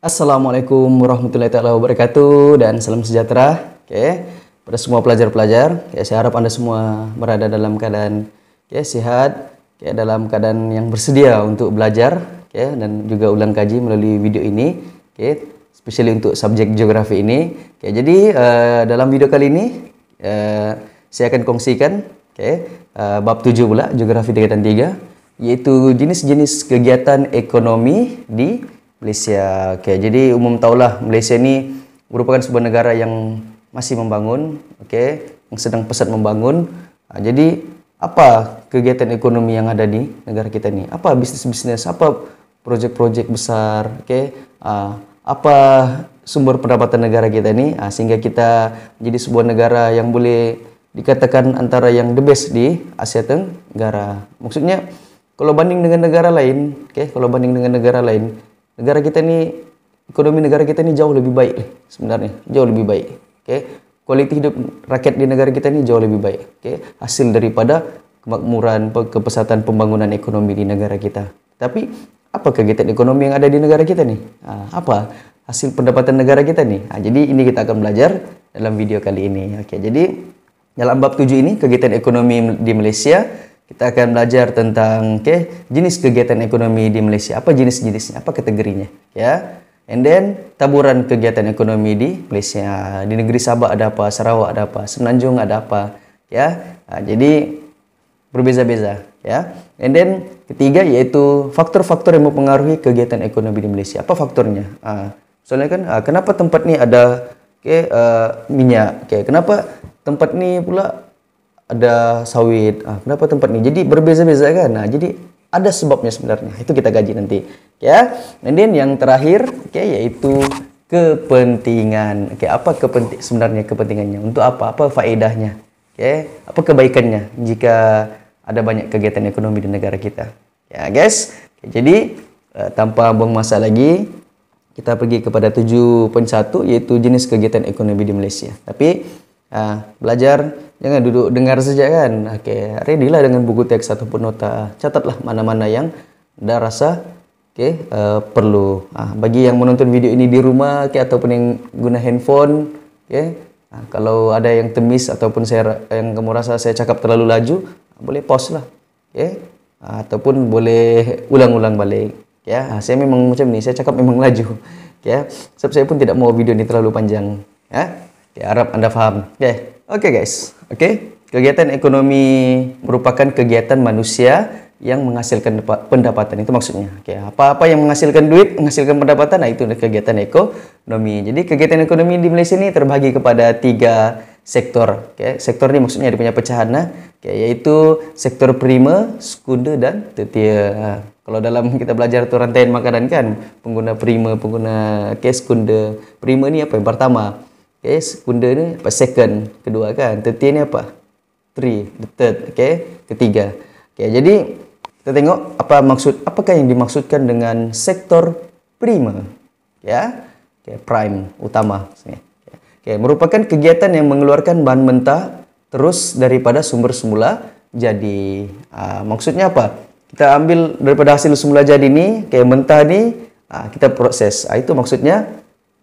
Assalamualaikum warahmatullahi wabarakatuh dan salam sejahtera. Oke, okay. pada semua pelajar-pelajar, ya saya harap Anda semua berada dalam keadaan okay, sehat, okay, dalam keadaan yang bersedia untuk belajar, okay, dan juga ulang kaji melalui video ini, oke, especially untuk subjek geografi ini. Oke, jadi uh, dalam video kali ini uh, saya akan kongsikan, oke, uh, bab 7 pula geografi tingkatan 3 yaitu jenis-jenis kegiatan ekonomi di Malaysia. Oke, jadi umum tahulah Malaysia ini merupakan sebuah negara yang masih membangun, oke, yang sedang pesat membangun. Nah, jadi apa kegiatan ekonomi yang ada di negara kita ini? Apa bisnis-bisnis? Apa projek-projek besar? Oke, ah, apa sumber pendapatan negara kita ini? Uh, sehingga kita menjadi sebuah negara yang boleh dikatakan antara yang the best di Asia Tenggara. Maksudnya kalau banding dengan negara lain, oke, kalau banding dengan negara lain, negara kita ini ekonomi negara kita ini jauh lebih baik sebenarnya jauh lebih baik oke okay? hidup rakyat di negara kita ini jauh lebih baik oke okay? hasil daripada kemakmuran kepesatan pembangunan ekonomi di negara kita tapi apa kegiatan ekonomi yang ada di negara kita nih ah, apa hasil pendapatan negara kita nih nah, jadi ini kita akan belajar dalam video kali ini oke okay, jadi dalam bab 7 ini kegiatan ekonomi di Malaysia kita akan belajar tentang oke okay, jenis kegiatan ekonomi di Malaysia, apa jenis-jenisnya, apa kategorinya, ya. And then taburan kegiatan ekonomi di Malaysia, di negeri Sabah ada apa, Sarawak ada apa, Semenanjung ada apa, ya. Nah, jadi berbeza-beza, ya. And then ketiga yaitu faktor-faktor yang mempengaruhi kegiatan ekonomi di Malaysia. Apa faktornya? Uh, soalnya kan uh, kenapa tempat ini ada okay, uh, eh, minyak, okay, kenapa tempat ini pula ada sawit ah, kenapa tempat ini? jadi berbeza-beza kan nah jadi ada sebabnya sebenarnya itu kita gaji nanti ya and yang terakhir oke okay, yaitu kepentingan oke okay, apa kepenting sebenarnya kepentingannya untuk apa apa faedahnya oke okay, apa kebaikannya jika ada banyak kegiatan ekonomi di negara kita ya guys jadi uh, tanpa buang masa lagi kita pergi kepada 7.1 yaitu jenis kegiatan ekonomi di Malaysia tapi Ya, belajar jangan duduk dengar saja kan. Oke, ready lah dengan buku teks ataupun nota. Catatlah mana-mana yang Anda rasa oke uh, perlu. Nah, bagi yang menonton video ini di rumah oke ataupun yang guna handphone, oke. nah, kalau ada yang temis ataupun saya yang kamu rasa saya cakap terlalu laju, boleh pause lah. Oke. Ah, ataupun boleh ulang-ulang balik. Ya, nah, saya memang macam ini, saya cakap memang laju. Ya, sebab saya pun tidak mau video ini terlalu panjang. Ya. Ya, harap Anda paham. Oke, okay. oke okay, guys. Oke, okay. kegiatan ekonomi merupakan kegiatan manusia yang menghasilkan pendapatan itu maksudnya. Oke, apa-apa yang menghasilkan duit, menghasilkan pendapatan, nah itu kegiatan ekonomi. Jadi kegiatan ekonomi di Malaysia ini terbagi kepada tiga sektor. Oke, sektor ini maksudnya ada punya pecahan nah, yaitu sektor prima, sekunder dan tetia. Nah, kalau dalam kita belajar tu rantaian makanan kan, pengguna prima, pengguna oke, sekunder. Prima ini apa yang pertama? Okay, sekunder ni apa? Second. Kedua kan. Thirty ni apa? Three. The third. Okay. Ketiga. Okay, jadi kita tengok apa maksud apakah yang dimaksudkan dengan sektor prima. Ya. Okay, prime utama Oke, Okay, merupakan kegiatan yang mengeluarkan bahan mentah terus daripada sumber semula jadi. Uh, maksudnya apa? Kita ambil daripada hasil semula jadi ni, kayak mentah ni, uh, kita proses. Uh, itu maksudnya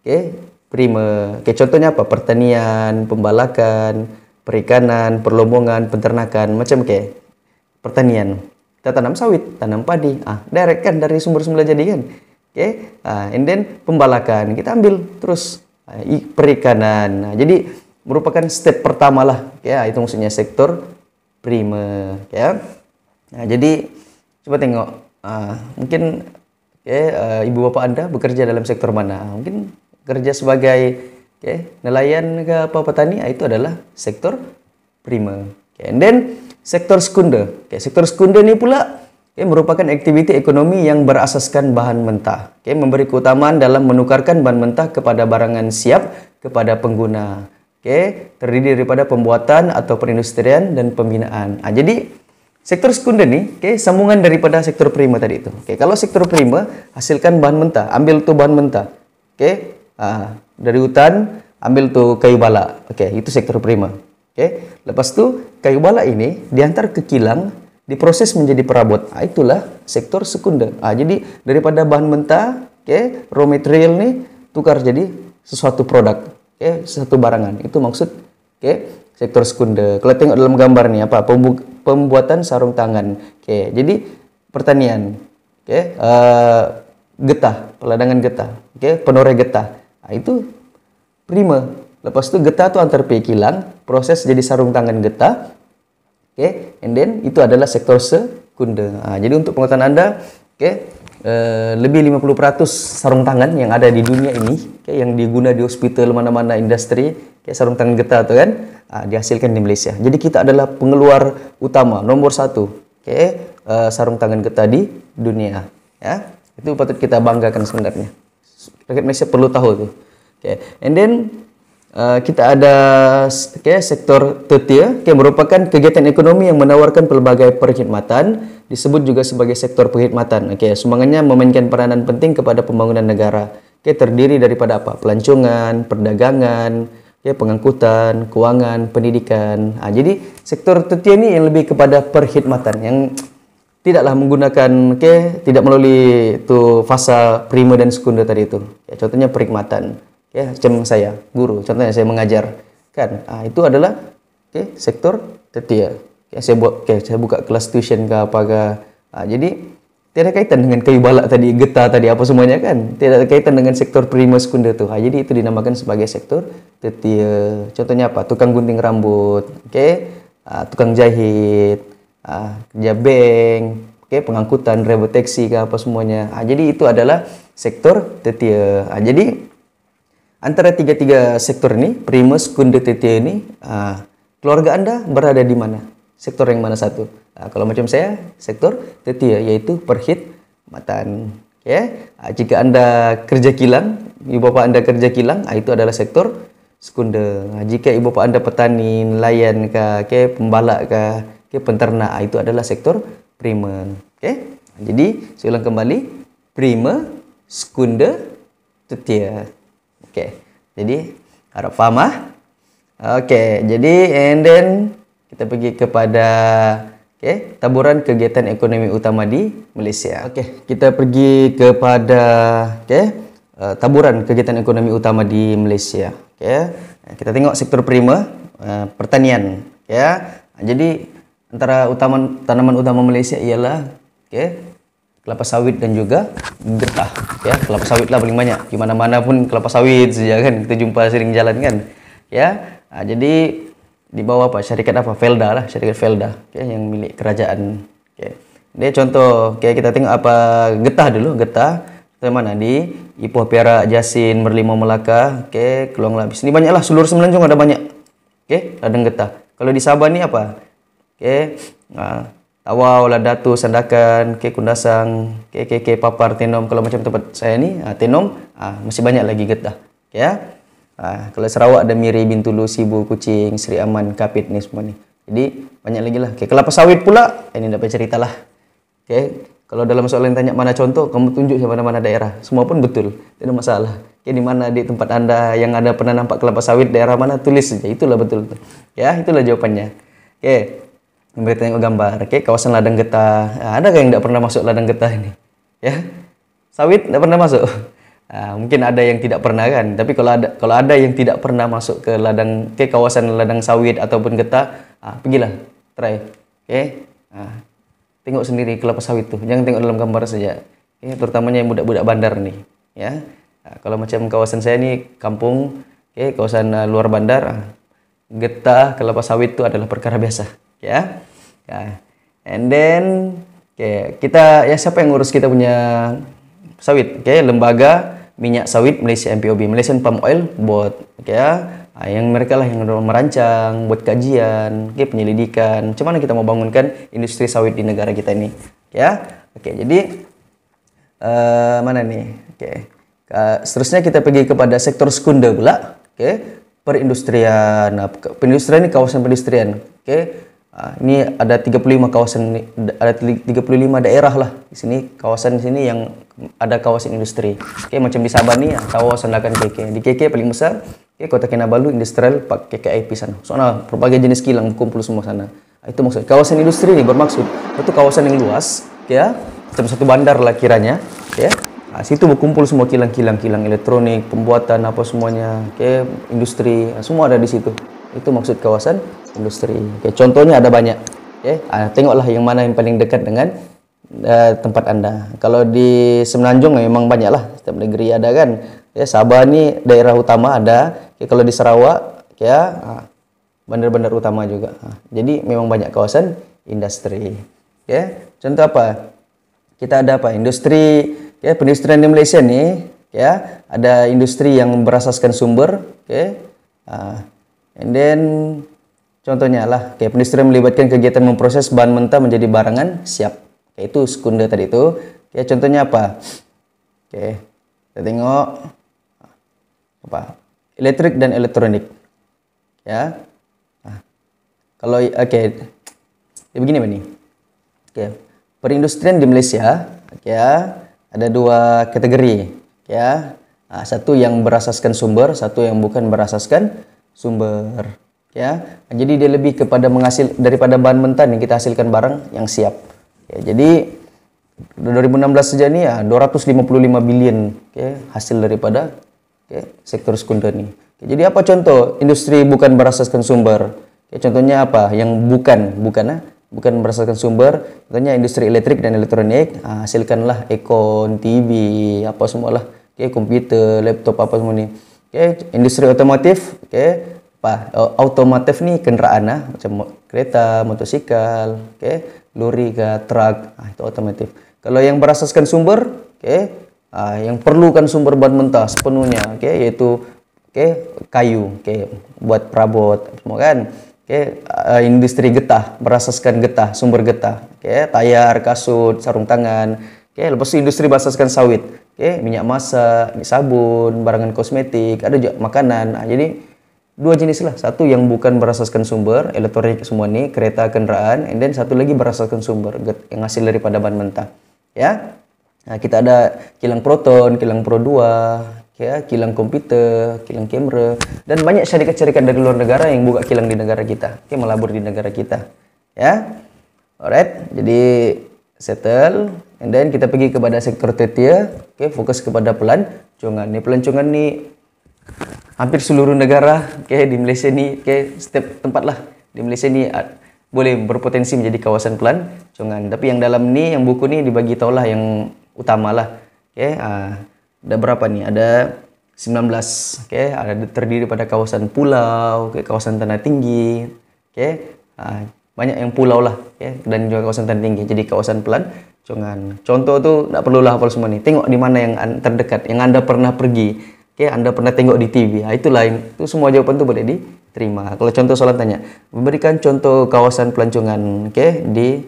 okay, prima. Okay, contohnya apa? Pertanian, pembalakan, perikanan, perlombongan, peternakan, macam ke pertanian. Kita tanam sawit, tanam padi. Ah, direct kan dari sumber semula jadi kan. Oke, okay. ah, and then pembalakan kita ambil terus ah, perikanan. Nah, jadi merupakan step pertama lah. Ya, itu maksudnya sektor prima. Ya. Nah, jadi coba tengok. Ah, mungkin okay, ya, uh, ah, ibu bapak anda bekerja dalam sektor mana? Ah, mungkin kerja sebagai okay, nelayan ke apa petani ah, itu adalah sektor primer. Okay, and then sektor sekunder. Okay, sektor sekunder ini pula okay, merupakan aktiviti ekonomi yang berasaskan bahan mentah, okay, memberi keutamaan dalam menukarkan bahan mentah kepada barangan siap kepada pengguna. Okay, terdiri daripada pembuatan atau perindustrian dan pembinaan. Nah, jadi sektor sekunder ni okay, sambungan daripada sektor primer tadi itu. Okay, kalau sektor primer hasilkan bahan mentah, ambil tu bahan mentah. Okay, Uh, dari hutan ambil tuh kayu bala. Oke, okay, itu sektor prima. Oke. Okay. Lepas tu kayu bala ini diantar ke kilang, diproses menjadi perabot. Nah, itulah sektor sekunder. Ah, jadi daripada bahan mentah, oke, okay, raw material nih tukar jadi sesuatu produk, oke, okay, sesuatu barangan. Itu maksud oke, okay, sektor sekunder. Kalau tengok dalam gambar nih apa? Pembu pembuatan sarung tangan. Oke, okay, jadi pertanian. Oke, okay, uh, getah, peladangan getah. Oke, okay, penoreh getah Nah, itu prima. Lepas itu getah itu antar pikilan, proses jadi sarung tangan getah. Oke, okay? and then itu adalah sektor sekunder. Nah, jadi untuk pengetahuan Anda, oke, okay, eh, lebih 50% sarung tangan yang ada di dunia ini, okay, yang diguna di hospital mana-mana industri, kayak sarung tangan getah itu kan, dihasilkan di Malaysia. Jadi kita adalah pengeluar utama nomor satu, oke, okay, eh, sarung tangan getah di dunia. Ya, itu patut kita banggakan sebenarnya. Rakyat Malaysia perlu tahu tu. Okay. And then uh, kita ada okay, sektor tertia okay, merupakan kegiatan ekonomi yang menawarkan pelbagai perkhidmatan disebut juga sebagai sektor perkhidmatan. Okay, semangatnya memainkan peranan penting kepada pembangunan negara. Okay, terdiri daripada apa? Pelancongan, perdagangan, okay, pengangkutan, keuangan, pendidikan. Ah, jadi sektor tertia ini yang lebih kepada perkhidmatan yang tidaklah menggunakan okay, tidak melalui itu fasa prima dan sekunder tadi itu. Ya, contohnya perikmatan. Ya, macam saya guru, contohnya saya mengajar kan. Ah, itu adalah okay, sektor tertia. Ya, saya buat okay, saya buka kelas tuition ke apa ke. Ah, jadi tidak ada kaitan dengan kayu balak tadi, getah tadi apa semuanya kan. Tidak ada kaitan dengan sektor prima sekunder tuh. Ah, jadi itu dinamakan sebagai sektor ketiga. Contohnya apa? Tukang gunting rambut, oke. Okay? Ah, tukang jahit, uh, kerja bank, okay, pengangkutan, driver taksi ke apa semuanya. Uh, jadi itu adalah sektor tetia. Uh, ah, jadi antara tiga-tiga sektor ini, primer, sekunder, tetia ini, uh, keluarga Anda berada di mana? Sektor yang mana satu? Uh, kalau macam saya, sektor tetia, yaitu perkhidmatan. Okay. Uh, jika Anda kerja kilang, ibu bapa Anda kerja kilang, uh, itu adalah sektor sekunder. jika ibu bapa Anda petani, nelayan, ke, okay, pembalak, ke, okay, penternak itu adalah sektor prima. okay? jadi saya ulang kembali prima sekunder tertiar okay. jadi harap faham ah? Okey, jadi and then kita pergi kepada okay taburan kegiatan ekonomi utama di Malaysia. Okay, kita pergi kepada okay uh, eh, taburan kegiatan ekonomi utama di Malaysia. Okay, eh, Kita tengok sektor prima uh, eh, pertanian. Ya. Jadi antara utama tanaman utama Malaysia ialah okay, kelapa sawit dan juga getah ya kelapa sawit lah paling banyak gimana mana pun kelapa sawit saja kan kita jumpa sering jalan kan ya nah, jadi di bawah apa syarikat apa Felda lah syarikat Felda okay, yang milik kerajaan okay. dia contoh okay, kita tengok apa getah dulu getah di mana di Ipoh Perak Jasin Merlimau Melaka okay, Kelong Labis ini banyaklah seluruh Semenanjung ada banyak okay, ladang getah kalau di Sabah ni apa Oke, Ha. Nah, tawa wala datu sandakan ke kundasang ke ke ke papar tenom kalau macam tempat saya ni ha, ah, tenom ha, ah, masih banyak lagi getah okay, ya Ha, ah, kalau Sarawak ada Miri Bintulu Sibu Kucing Sri Aman Kapit ni semua ni jadi banyak lagi lah okay, kelapa sawit pula ini eh, dapat cerita lah okay. kalau dalam soalan tanya mana contoh kamu tunjuk siapa mana daerah semua pun betul tidak masalah Okay, di mana di tempat anda yang ada pernah nampak kelapa sawit daerah mana tulis saja itulah betul, ya itulah jawabannya oke okay. Memberi tengok gambar. Oke, kawasan ladang getah. Nah, ada yang tidak pernah masuk ladang getah ini? Ya, sawit tidak pernah masuk. Nah, mungkin ada yang tidak pernah kan. Tapi kalau ada kalau ada yang tidak pernah masuk ke ladang ke kawasan ladang sawit ataupun getah, ah, pergilah, try. Oke, okay? Ah, tengok sendiri kelapa sawit tu, Jangan tengok dalam gambar saja. Okay? Terutamanya yang budak-budak bandar nih. Ya, nah, kalau macam kawasan saya ini kampung, okay, kawasan uh, luar bandar, ah, getah kelapa sawit itu adalah perkara biasa ya. nah, And then oke okay, kita ya siapa yang ngurus kita punya sawit? Oke, okay, lembaga minyak sawit Malaysia MPOB, Malaysian Palm Oil buat, oke okay, ya. Nah, yang mereka lah yang merancang, buat kajian, oke, okay, penyelidikan, cuman kita mau bangunkan industri sawit di negara kita ini, ya. Oke, okay, jadi uh, mana nih? Oke. Okay. Uh, eh, seterusnya kita pergi kepada sektor sekunder pula, oke. Okay. Perindustrian. Nah, perindustrian ini kawasan perindustrian, oke. Okay Ah, ini ada 35 kawasan ada 35 daerah lah di sini kawasan di sini yang ada kawasan industri. Oke, macam di Sabah nih kawasan dakan KK. Di KK paling besar Oke, Kota Kinabalu Industrial Park KKIP sana. Soalnya berbagai jenis kilang berkumpul semua sana. Ah, itu maksud. Kawasan industri ini bermaksud itu kawasan yang luas, ya. macam satu bandar lah kiranya, ya. Nah, situ berkumpul semua kilang-kilang, kilang elektronik, pembuatan apa semuanya, oke, industri, semua ada di situ itu maksud kawasan industri. Oke, contohnya ada banyak. Oke, uh, tengoklah yang mana yang paling dekat dengan uh, tempat anda. Kalau di Semenanjung memang banyaklah, lah, setiap negeri ada kan. Ya Sabah ini daerah utama ada. Okay, kalau di Sarawak ya uh, bandar-bandar utama juga. Uh, jadi memang banyak kawasan industri. Okay, contoh apa? Kita ada apa? Industri ya penindustrian di Malaysia ni ya ada industri yang berasaskan sumber, Okay. uh, And then contohnya lah kayak pendistribusian melibatkan kegiatan memproses bahan mentah menjadi barangan siap. Kayak itu sekunder tadi itu. Kayak contohnya apa? Oke, kita tengok apa? Elektrik dan elektronik. Ya. Nah, kalau oke okay. ya begini nih. Oke, perindustrian di Malaysia, okay, ya, ada dua kategori, ya. Nah, satu yang berasaskan sumber, satu yang bukan berasaskan sumber ya jadi dia lebih kepada menghasil daripada bahan mentah yang kita hasilkan barang yang siap ya, jadi 2016 saja ini ya 255 billion ya, hasil daripada ya, sektor sekunder nih ya, jadi apa contoh industri bukan berasaskan sumber ya contohnya apa yang bukan bukan eh? bukan berasaskan sumber, contohnya industri elektrik dan elektronik, ah, hasilkanlah ekon, TV, apa semualah, okay, ya, komputer, laptop, apa semua nih oke industri otomotif oke okay, apa otomotif nih kenderaan lah, macam kereta motosikal oke lori ke truk Ah itu otomotif kalau yang berasaskan sumber oke okay, uh, yang perlukan sumber bahan mentah sepenuhnya oke okay, yaitu kayu oke buat perabot semua kan oke ah, eh, industri getah berasaskan getah sumber getah oke tayar kasut sarung tangan oke okay, lepas itu industri berasaskan sawit okay, minyak masak, sabun, barangan kosmetik, ada juga makanan. Nah, jadi dua jenis lah. Satu yang bukan berasaskan sumber, elektronik semua ini, kereta, kendaraan, and then satu lagi berasaskan sumber yang hasil daripada bahan mentah. Ya. Nah, kita ada kilang proton, kilang pro 2, ya, kilang komputer, kilang kamera dan banyak syarikat-syarikat dari luar negara yang buka kilang di negara kita. Oke, okay, melabur di negara kita. Ya. Alright, jadi settle And then kita pergi kepada sektor tetia, okay, fokus kepada pelancongan. pelan pelancongan nih hampir seluruh negara, okay, di Malaysia ni, oke okay, setiap tempat lah di Malaysia uh, boleh berpotensi menjadi kawasan pelancongan. Tapi yang dalam ni, yang buku ni dibagi tau lah yang utama lah, Okay, uh, ada berapa nih? Ada 19, Okay, ada terdiri pada kawasan pulau, okay, kawasan tanah tinggi, Okay, uh, banyak yang pulau lah, okay, dan juga kawasan tanah tinggi. Jadi kawasan pelan Jangan. Contoh tuh perlu perlulah hafal semua nih. Tengok di mana yang terdekat, yang Anda pernah pergi. Oke, Anda pernah tengok di TV. Nah, itu lain. Itu semua jawaban tuh boleh diterima. Kalau contoh soalan tanya, memberikan contoh kawasan pelancongan, oke, di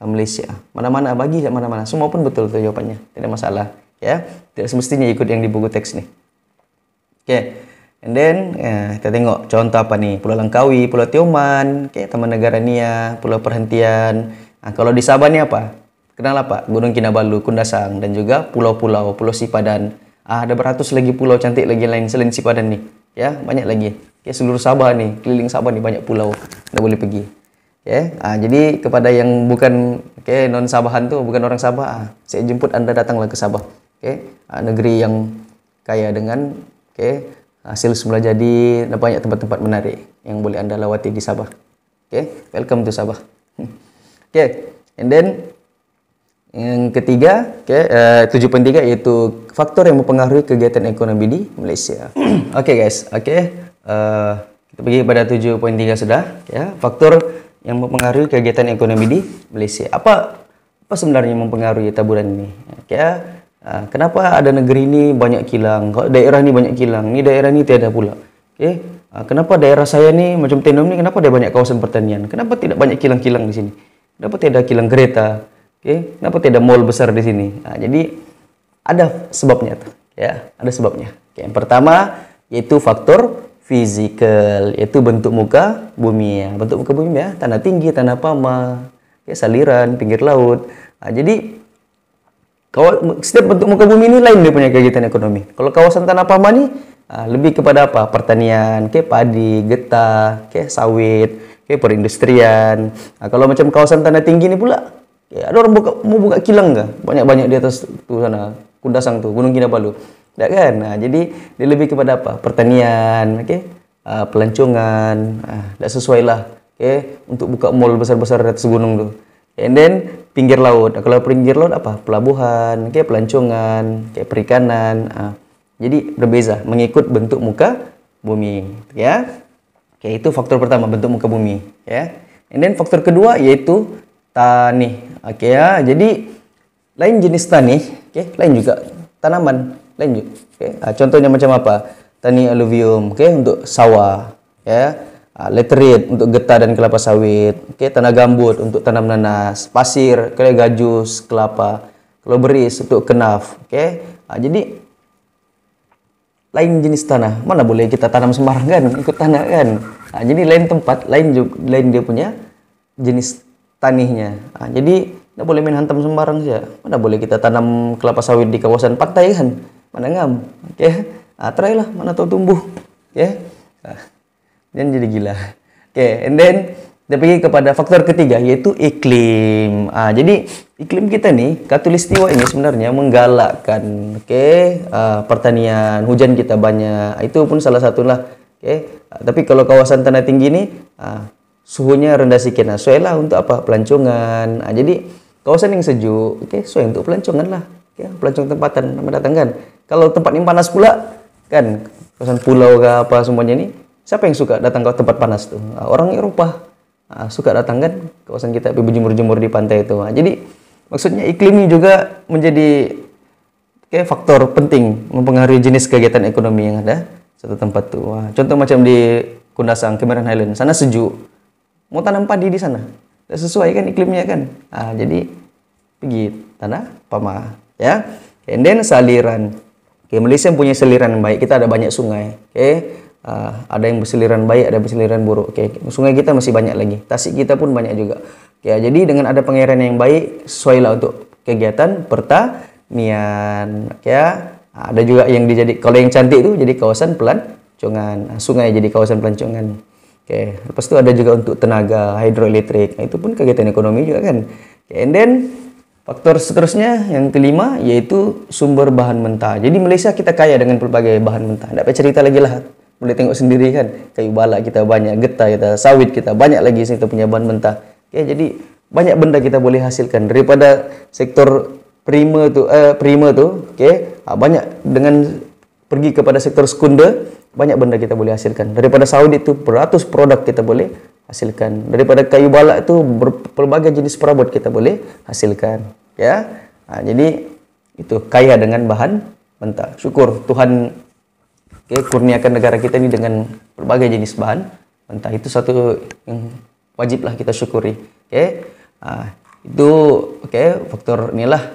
eh, Malaysia. Mana-mana bagi mana-mana. Semua pun betul tuh jawabannya. Tidak masalah, ya. Tidak semestinya ikut yang di buku teks nih. Oke. And then ya, kita tengok contoh apa nih? Pulau Langkawi, Pulau Tioman, oke, Taman Negara Nia, Pulau Perhentian. Nah, kalau di Sabah nih apa? Kenal apa? Gunung Kinabalu, Kundasang, dan juga pulau-pulau, Pulau Sipadan. Ah, ada beratus lagi pulau cantik lagi lain selain Sipadan nih. Ya, banyak lagi. Ya, seluruh Sabah nih, keliling Sabah nih banyak pulau. Anda boleh pergi. Oke, ya, ah, jadi kepada yang bukan oke okay, non Sabahan tuh, bukan orang Sabah, ah, saya jemput Anda datanglah ke Sabah. Oke, ah, negeri yang kaya dengan oke okay, ah, hasil semula jadi dan banyak tempat-tempat menarik yang boleh Anda lewati di Sabah. Oke, okay, welcome to Sabah. oke, hmm. okay, and then yang ketiga, okay, uh, eh, tujuh poin tiga yaitu faktor yang mempengaruhi kegiatan ekonomi di Malaysia. Oke okay, guys, oke okay, uh, eh, kita pergi pada tujuh poin tiga sudah. Ya, faktor yang mempengaruhi kegiatan ekonomi di Malaysia. Apa apa sebenarnya mempengaruhi taburan ini? Okay, uh, ya. eh, kenapa ada negeri ini banyak kilang? Kok daerah ini banyak kilang? Ini daerah ini tiada pula. Okay, uh, kenapa daerah saya ini macam Tenom ini? Kenapa ada banyak kawasan pertanian? Kenapa tidak banyak kilang-kilang di sini? Kenapa tidak ada kilang kereta? Oke, okay? kenapa tidak mall besar di sini? Nah, jadi ada sebabnya tuh, ya, ada sebabnya. okay, yang pertama yaitu faktor fisikal, yaitu bentuk muka bumi ya, bentuk muka bumi ya, tanah tinggi, tanah pama, ya, saliran, pinggir laut. Nah, jadi kalau setiap bentuk muka bumi ini lain dia punya kegiatan ekonomi. Kalau kawasan tanah pama nih ah, lebih kepada apa? Pertanian, kayak padi, getah, kayak sawit, kayak perindustrian. Nah, kalau macam kawasan tanah tinggi ini pula Ya, ada orang buka, mau buka kilang ke? Banyak-banyak di atas tuh sana, Kundasang tu, Gunung Kinabalu. Tidak kan? Nah, jadi dia lebih kepada apa? Pertanian, oke? Okay? Uh, pelancongan, ah, tidak uh, sesuai lah. Oke, untuk buka mall besar-besar di atas gunung tuh. And then pinggir laut. Nah, kalau pinggir laut apa? Pelabuhan, oke pelancongan, kayak perikanan. Uh, jadi berbeza mengikut bentuk muka bumi, ya. Oke, itu faktor pertama bentuk muka bumi, ya. And then faktor kedua yaitu tani. Oke ya. Jadi lain jenis tani, oke, lain juga tanaman, lain juga. Oke. Okay. Ah, contohnya macam apa? Tani aluvium, oke, untuk sawah, ya. Uh, untuk getah dan kelapa sawit, oke, tanah gambut untuk tanam nanas, pasir, kelai gajus, kelapa, kalau beris untuk kenaf, oke. Okay. Ah, jadi lain jenis tanah mana boleh kita tanam sembarangan ikut tanah kan nah, jadi lain tempat lain lain dia punya jenis tanihnya. Nah, jadi tidak boleh main hantam sembarang saja. Mana boleh kita tanam kelapa sawit di kawasan pantai kan? Mana ngam? Oke, okay. nah, lah mana tahu tumbuh. Oke, okay. nah, jadi gila. Oke, okay. and then kita pergi kepada faktor ketiga yaitu iklim. Ah, jadi iklim kita nih katulistiwa ini sebenarnya menggalakkan, oke, okay, uh, pertanian, hujan kita banyak. Itu pun salah satulah, oke. Okay. Uh, tapi kalau kawasan tanah tinggi ini, uh, suhunya rendah sedikit nah sesuai lah untuk apa pelancongan nah, jadi kawasan yang sejuk oke okay, sesuai untuk pelancongan lah ya pelancong tempatan datang kan kalau tempat yang panas pula kan kawasan pulau ke apa semuanya ini siapa yang suka datang ke tempat panas tuh nah, orang Eropa nah, suka datang kan kawasan kita berjemur-jemur di pantai itu nah, jadi maksudnya iklimnya juga menjadi kayak faktor penting mempengaruhi jenis kegiatan ekonomi yang ada satu tempat tuh Wah, contoh macam di Kundasang Cameron Highland sana sejuk mau tanam padi di sana Tidak sesuai kan iklimnya kan nah, jadi begitu tanah pama ya and then saliran Oke, okay, Malaysia punya yang baik. Kita ada banyak sungai. Oke, okay? uh, ada yang berseliran baik, ada yang berseliran buruk. Oke, okay? sungai kita masih banyak lagi. Tasik kita pun banyak juga. Oke, okay, jadi dengan ada pengairan yang baik, lah untuk kegiatan pertanian. Oke, okay, ya. Ah, ada juga yang dijadi kalau yang cantik itu jadi kawasan pelancongan, ah, sungai jadi kawasan pelancongan. Okay. Lepas tu ada juga untuk tenaga hidroelektrik. Itu pun kegiatan ekonomi juga kan. Okay. And then faktor seterusnya yang kelima iaitu sumber bahan mentah. Jadi Malaysia kita kaya dengan pelbagai bahan mentah. Tak payah cerita lagi lah. Boleh tengok sendiri kan. Kayu balak kita banyak, getah kita, sawit kita banyak lagi kita punya bahan mentah. Okay. Jadi banyak benda kita boleh hasilkan daripada sektor prima tu eh prima tu okey ah, banyak dengan pergi kepada sektor sekunder, banyak benda kita boleh hasilkan. Daripada sawit itu beratus produk kita boleh hasilkan. Daripada kayu balak itu berbagai jenis perabot kita boleh hasilkan. Ya, nah, jadi itu kaya dengan bahan mentah. Syukur Tuhan okay, kurniakan negara kita ini dengan berbagai jenis bahan mentah. Itu satu yang wajiblah kita syukuri. Okay. Nah, itu okay, faktor inilah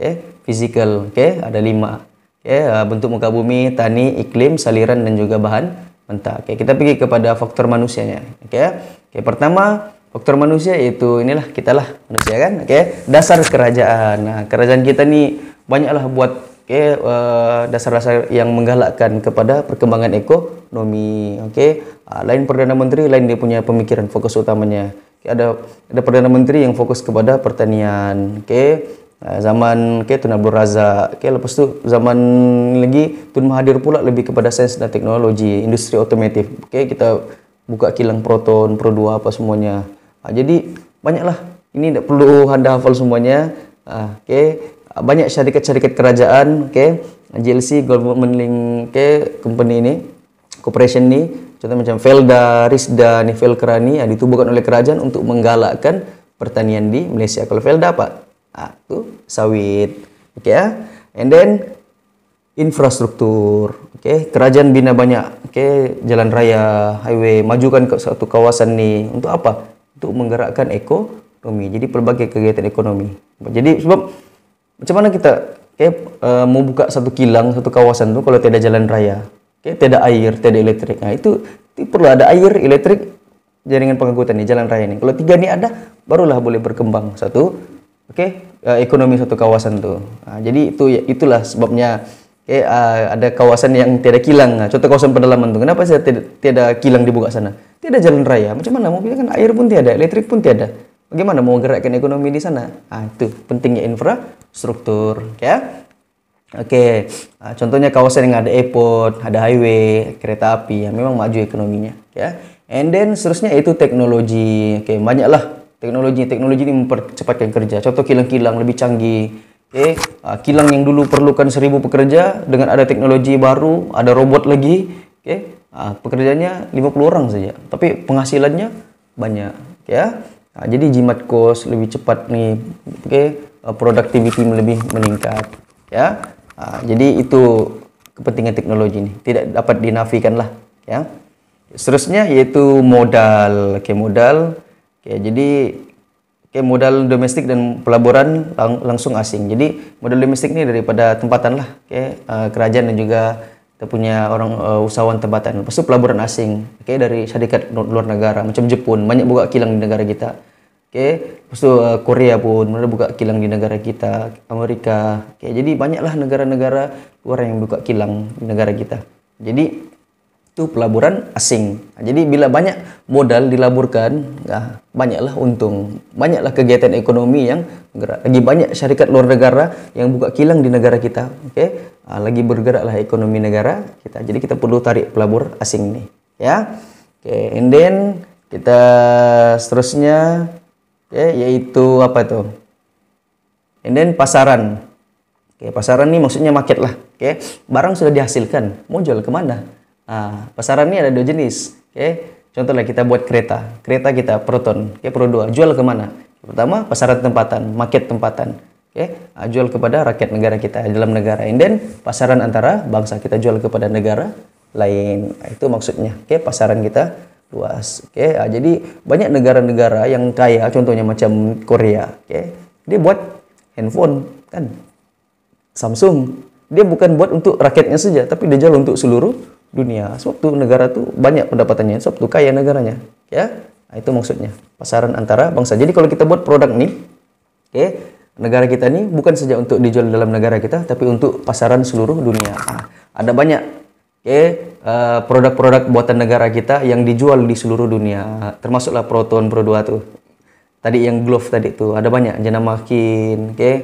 okay, physical okay, ada lima okay, ya, eh, bentuk muka bumi, tani, iklim, saliran dan juga bahan mentah. Okay, kita pergi kepada faktor manusianya. Okay, eh. okay, pertama faktor manusia itu inilah kita lah manusia kan. Okay, eh. dasar kerajaan. Nah, kerajaan kita ni banyaklah buat okay, uh, dasar-dasar yang menggalakkan kepada perkembangan ekonomi. Okay, uh, ah, lain perdana menteri, lain dia punya pemikiran fokus utamanya. Okay, ada ada perdana menteri yang fokus kepada pertanian. Okay, Nah, zaman ke Tun Abdul Razak ke lepas tu zaman lagi Tun Mahathir pula lebih kepada sains dan teknologi industri otomotif ke kita buka kilang proton pro dua apa semuanya nah, jadi banyaklah ini tidak perlu anda hafal semuanya oke okay. banyak syarikat-syarikat kerajaan okay. JLC Government Link okay, company ini corporation ni contoh macam Velda, Risda, Nivel Kerani ya, ditubuhkan oleh kerajaan untuk menggalakkan pertanian di Malaysia kalau Velda apa Aku sawit. Oke okay, ya. And then infrastruktur. Oke, okay. kerajaan bina banyak. Oke, okay. jalan raya, highway, majukan ke satu kawasan nih. Untuk apa? Untuk menggerakkan ekonomi. Jadi pelbagai kegiatan ekonomi. Jadi sebab macam mana kita kayak uh, eh, mau buka satu kilang satu kawasan tuh kalau tidak jalan raya, oke, tidak air, tidak elektrik. Nah, itu, itu perlu ada air, elektrik, jaringan pengangkutan nih, jalan raya nih. Kalau tiga ini ada, barulah boleh berkembang satu Oke, okay? uh, eh, ekonomi satu kawasan tuh. Nah, jadi itu ya, itulah sebabnya okay, uh, ada kawasan yang tidak kilang. Ah, contoh kawasan pedalaman tuh. Kenapa saya tidak tidak kilang dibuka sana? Tidak jalan raya. Macam mana mobilnya kan air pun tiada, elektrik pun tiada. Bagaimana mau gerakkan ekonomi di sana? Nah, itu pentingnya infrastruktur, ya. Oke, okay. nah, contohnya kawasan yang ada airport, ada highway, kereta api, ya, memang maju ekonominya, ya. And then seterusnya itu teknologi. Oke, okay, banyaklah teknologi teknologi ini mempercepatkan kerja contoh kilang-kilang lebih canggih okay. Ah, kilang yang dulu perlukan seribu pekerja dengan ada teknologi baru ada robot lagi okay. uh, pekerjaannya 50 orang saja tapi penghasilannya banyak ya nah, jadi jimat kos lebih cepat nih oke okay. uh, productivity lebih meningkat ya uh, jadi itu kepentingan teknologi ini tidak dapat dinafikan lah ya seterusnya yaitu modal oke okay, modal Oke, jadi Oke, modal domestik dan pelaburan lang langsung asing. Jadi modal domestik ini daripada tempatan lah, oke, uh, kerajaan dan juga kita punya orang uh, usahawan tempatan. Lepas pelaburan asing, oke, dari syarikat luar negara, macam Jepun banyak buka kilang di negara kita. Oke, lepas uh, Korea pun mereka buka kilang di negara kita, Amerika. Oke, jadi banyaklah negara-negara luar yang buka kilang di negara kita. Jadi itu pelaburan asing. Jadi bila banyak modal dilaburkan, ya, banyaklah untung, banyaklah kegiatan ekonomi yang bergerak. Lagi banyak syarikat luar negara yang buka kilang di negara kita, oke? Okay? Ah, lagi bergeraklah ekonomi negara kita. Jadi kita perlu tarik pelabur asing ini, ya. Oke, okay, and then kita seterusnya ya okay, yaitu apa itu? And then pasaran. Oke, okay, pasaran ini maksudnya market lah, oke? Okay? Barang sudah dihasilkan, mau jual kemana? Nah, pasaran ini ada dua jenis. Oke. Okay? Contohnya kita buat kereta. Kereta kita Proton, oke okay, Pro 2. Jual ke mana? Pertama, pasaran tempatan, market tempatan. Oke, okay? Ah, jual kepada rakyat negara kita dalam negara. And then pasaran antara bangsa kita jual kepada negara lain. Nah, itu maksudnya. Oke, okay? pasaran kita luas. Oke, okay? nah, jadi banyak negara-negara yang kaya, contohnya macam Korea. Oke, dia buat handphone kan, Samsung. Dia bukan buat untuk rakyatnya saja, tapi dia jual untuk seluruh dunia. Sewaktu negara tuh banyak pendapatannya, sewaktu kaya negaranya, ya. Nah, itu maksudnya pasaran antara bangsa. Jadi kalau kita buat produk nih, oke, okay, negara kita nih bukan saja untuk dijual dalam negara kita, tapi untuk pasaran seluruh dunia. Nah, ada banyak, oke, okay, uh, eh, produk-produk buatan negara kita yang dijual di seluruh dunia, termasuklah Proton, Pro2 tuh. Tadi yang glove tadi tuh ada banyak, Jana Makin, oke, okay,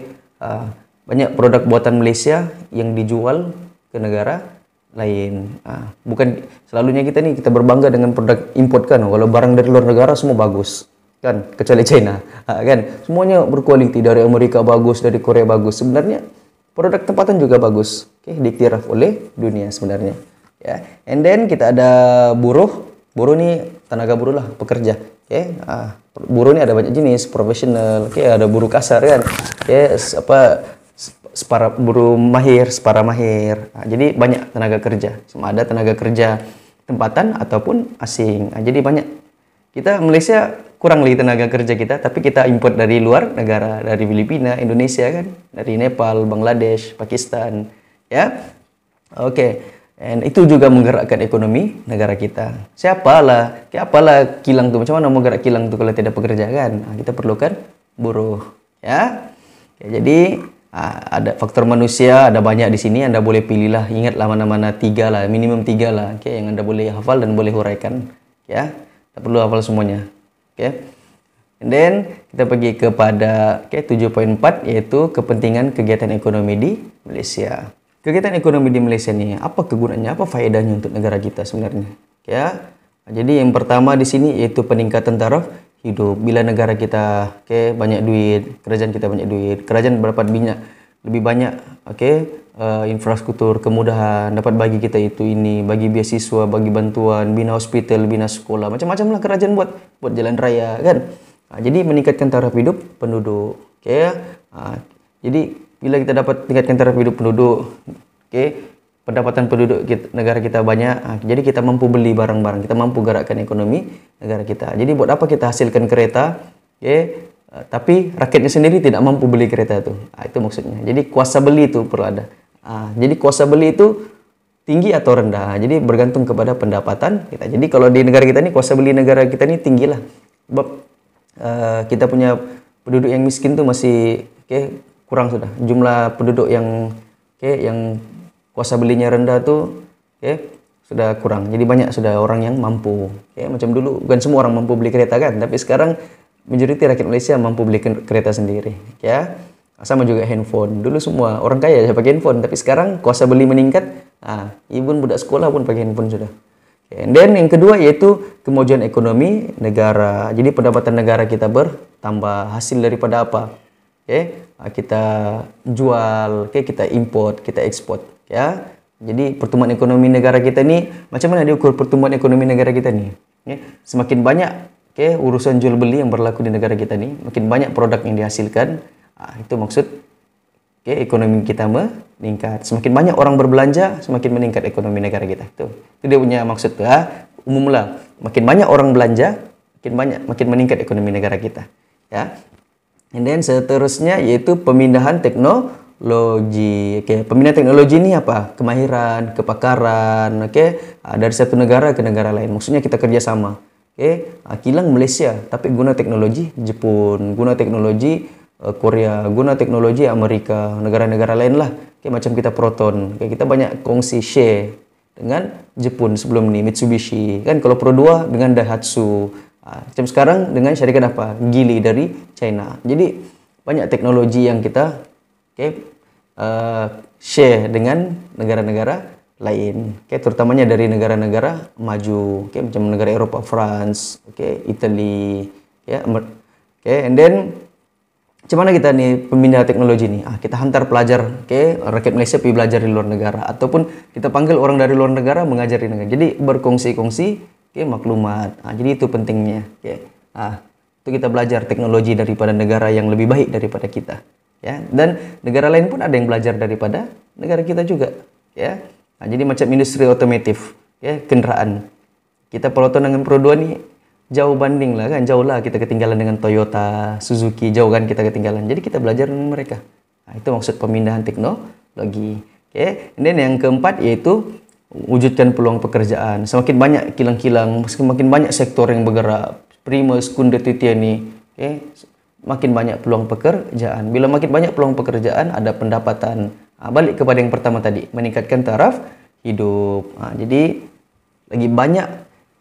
uh, eh, banyak produk buatan Malaysia yang dijual ke negara lain. Ah, bukan selalunya kita nih kita berbangga dengan produk import kan. Kalau barang dari luar negara semua bagus kan, kecuali China ah, kan. Semuanya berkualiti dari Amerika bagus, dari Korea bagus. Sebenarnya produk tempatan juga bagus. Oke, okay, diiktiraf oleh dunia sebenarnya. Ya. And then kita ada buruh. Buruh nih tenaga buruh lah, pekerja. Oke, okay. ah, buruh ini ada banyak jenis, profesional, oke okay, ada buruh kasar kan. yes apa separa buruh mahir, separa mahir. Nah, jadi banyak tenaga kerja. Sama ada tenaga kerja tempatan ataupun asing. Nah, jadi banyak. Kita Malaysia kurang lagi tenaga kerja kita, tapi kita import dari luar negara, dari Filipina, Indonesia kan, dari Nepal, Bangladesh, Pakistan, ya. Oke. Okay. And itu juga menggerakkan ekonomi negara kita. Siapalah, kayak apalah kilang tuh macam mana mau gerak kilang tuh kalau tidak pekerja kan? Nah, kita perlukan buruh, ya. jadi Ah, ada faktor manusia ada banyak di sini anda boleh pilihlah ingatlah mana-mana tiga lah minimum tiga lah oke okay, yang anda boleh hafal dan boleh huraikan ya tak perlu hafal semuanya oke okay. and then kita pergi kepada oke okay, 7.4 yaitu kepentingan kegiatan ekonomi di Malaysia kegiatan ekonomi di Malaysia nih apa kegunaannya apa faedahnya untuk negara kita sebenarnya ya okay. jadi yang pertama di sini yaitu peningkatan taraf hidup bila negara kita oke okay, banyak duit kerajaan kita banyak duit kerajaan dapat banyak lebih banyak oke okay, uh, infrastruktur kemudahan dapat bagi kita itu ini bagi beasiswa bagi bantuan bina hospital bina sekolah macam-macam lah kerajaan buat buat jalan raya kan nah, jadi meningkatkan taraf hidup penduduk oke okay? nah, jadi bila kita dapat tingkatkan taraf hidup penduduk oke okay, pendapatan penduduk kita, negara kita banyak, ah, jadi kita mampu beli barang-barang, kita mampu gerakkan ekonomi negara kita. Jadi buat apa kita hasilkan kereta, okay, ah, tapi rakyatnya sendiri tidak mampu beli kereta itu. Nah, itu maksudnya. Jadi kuasa beli itu perlu ada. Nah, jadi kuasa beli itu tinggi atau rendah. Ah, jadi bergantung kepada pendapatan kita. Jadi kalau di negara kita ini kuasa beli negara kita ini tinggi lah. uh, kita punya penduduk yang miskin tuh masih okay, kurang sudah. Jumlah penduduk yang okay, yang kuasa belinya rendah tuh oke okay, sudah kurang jadi banyak sudah orang yang mampu ya okay, macam dulu bukan semua orang mampu beli kereta kan tapi sekarang menjadi rakyat Malaysia mampu beli kereta sendiri ya sama juga handphone dulu semua orang kaya aja pakai handphone tapi sekarang kuasa beli meningkat ah ibu budak sekolah pun pakai handphone sudah okay, then yang kedua yaitu kemajuan ekonomi negara jadi pendapatan negara kita bertambah hasil daripada apa ya okay, ah, kita jual oke okay, kita import kita ekspor ya jadi pertumbuhan ekonomi negara kita ini macam mana diukur pertumbuhan ekonomi negara kita ni Ya, semakin banyak okay, urusan jual beli yang berlaku di negara kita ni makin banyak produk yang dihasilkan, itu maksud okay, ekonomi kita meningkat. Semakin banyak orang berbelanja, semakin meningkat ekonomi negara kita. Itu, itu dia punya maksud tu Ah, umumlah, makin banyak orang belanja, makin banyak makin meningkat ekonomi negara kita. Ya. And then seterusnya yaitu pemindahan teknologi teknologi. Oke, okay. pembinaan teknologi ini apa? Kemahiran, kepakaran, oke, okay? dari satu negara ke negara lain. Maksudnya kita kerjasama. Oke, okay? Ah, kilang Malaysia, tapi guna teknologi Jepun, guna teknologi eh, Korea, guna teknologi Amerika, negara-negara lain lah. Oke, macam kita Proton, oke, kita banyak kongsi share dengan Jepun sebelum ini Mitsubishi kan kalau Pro 2 dengan Daihatsu ah, macam sekarang dengan syarikat apa Gili dari China jadi banyak teknologi yang kita okay, uh, eh, share dengan negara-negara lain, okay, terutamanya dari negara-negara maju, okay, macam negara Eropa, France, okay, Italy, ya, yeah, okay, and then Macam kita nih pemindah teknologi nih? Ah, kita hantar pelajar, oke, okay? rakyat Malaysia pergi belajar di luar negara ataupun kita panggil orang dari luar negara mengajar di negara. Jadi berkongsi-kongsi, oke, okay, maklumat. Ah, jadi itu pentingnya, oke. Okay? Ah, itu kita belajar teknologi daripada negara yang lebih baik daripada kita ya dan negara lain pun ada yang belajar daripada negara kita juga ya nah, jadi macam industri otomotif ya kendaraan kita peloton dengan Pro 2 nih jauh banding lah kan jauh lah kita ketinggalan dengan Toyota Suzuki jauh kan kita ketinggalan jadi kita belajar dengan mereka nah, itu maksud pemindahan teknologi oke okay. dan yang keempat yaitu wujudkan peluang pekerjaan semakin banyak kilang-kilang semakin banyak sektor yang bergerak primus kunda titia nih okay ya makin banyak peluang pekerjaan. Bila makin banyak peluang pekerjaan, ada pendapatan. Nah, balik kepada yang pertama tadi, meningkatkan taraf hidup. Nah, jadi lagi banyak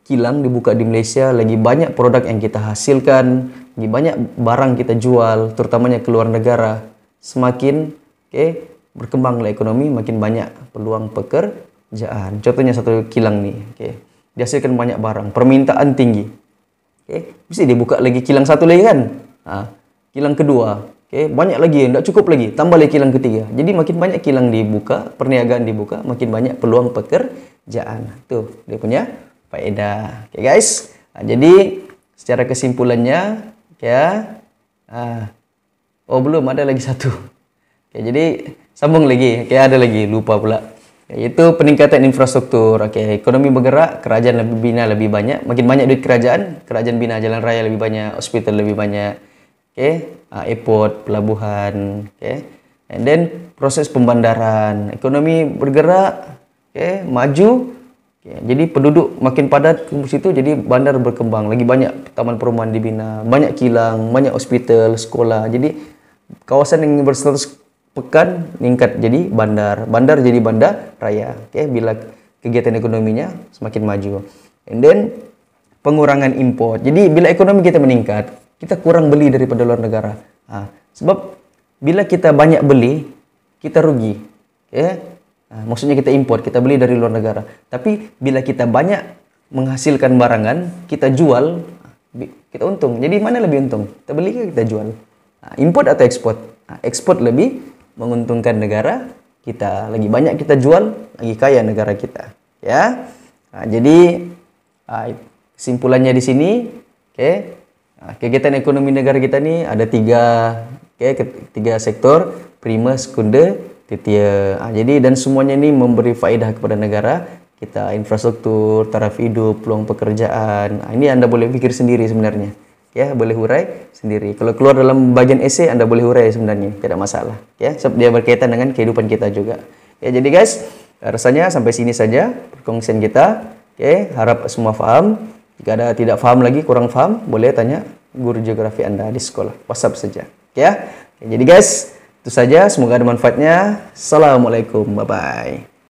kilang dibuka di Malaysia, lagi banyak produk yang kita hasilkan, lagi banyak barang kita jual, terutamanya ke luar negara. Semakin oke okay, berkembanglah ekonomi, makin banyak peluang pekerjaan. Contohnya satu kilang nih, oke. Okay. Dihasilkan banyak barang, permintaan tinggi. Oke, okay. bisa dibuka lagi kilang satu lagi kan? kilang kedua, okay, banyak lagi, tidak cukup lagi, tambah lagi kilang ketiga. Jadi makin banyak kilang dibuka, perniagaan dibuka, makin banyak peluang pekerjaan. Tuh, dia punya faedah. Oke okay, guys, jadi secara kesimpulannya, ya, oh belum ada lagi satu. Oke, okay, jadi sambung lagi, kayak ada lagi, lupa pula yaitu peningkatan infrastruktur. Oke, okay. ekonomi bergerak, kerajaan lebih bina lebih banyak, makin banyak duit kerajaan, kerajaan bina jalan raya lebih banyak, hospital lebih banyak okay, uh, airport, pelabuhan, okay, and then proses pembandaran, ekonomi bergerak, okay, maju, okay, jadi penduduk makin padat ke situ, jadi bandar berkembang, lagi banyak taman perumahan dibina, banyak kilang, banyak hospital, sekolah, jadi kawasan yang berstatus pekan meningkat jadi bandar, bandar jadi bandar raya, okay, bila kegiatan ekonominya semakin maju, and then pengurangan import. Jadi bila ekonomi kita meningkat, kita kurang beli daripada luar negara. Ha. sebab bila kita banyak beli, kita rugi. Ya? Ha. maksudnya kita import, kita beli dari luar negara. Tapi bila kita banyak menghasilkan barangan, kita jual, kita untung. Jadi mana lebih untung? Kita beli ke kita jual? Ha. import atau ekspor? ekspor lebih menguntungkan negara kita. Lagi banyak kita jual, lagi kaya negara kita. Ya. ha. jadi simpulannya di sini, oke. Okay kegiatan ekonomi negara kita ni ada tiga okay, tiga sektor prima sekunder titia ha, ah, jadi dan semuanya ini memberi faedah kepada negara kita infrastruktur taraf hidup peluang pekerjaan ha, ah, ini anda boleh fikir sendiri sebenarnya ya boleh hurai sendiri kalau keluar dalam bagian esay anda boleh hurai sebenarnya tidak masalah ya sebab dia berkaitan dengan kehidupan kita juga ya jadi guys rasanya sampai sini saja perkongsian kita oke ya, okay, harap semua faham jika ada tidak faham lagi, kurang faham boleh tanya guru geografi Anda di sekolah. WhatsApp saja. Ya. Jadi guys, itu saja. Semoga ada manfaatnya. Assalamualaikum. Bye-bye.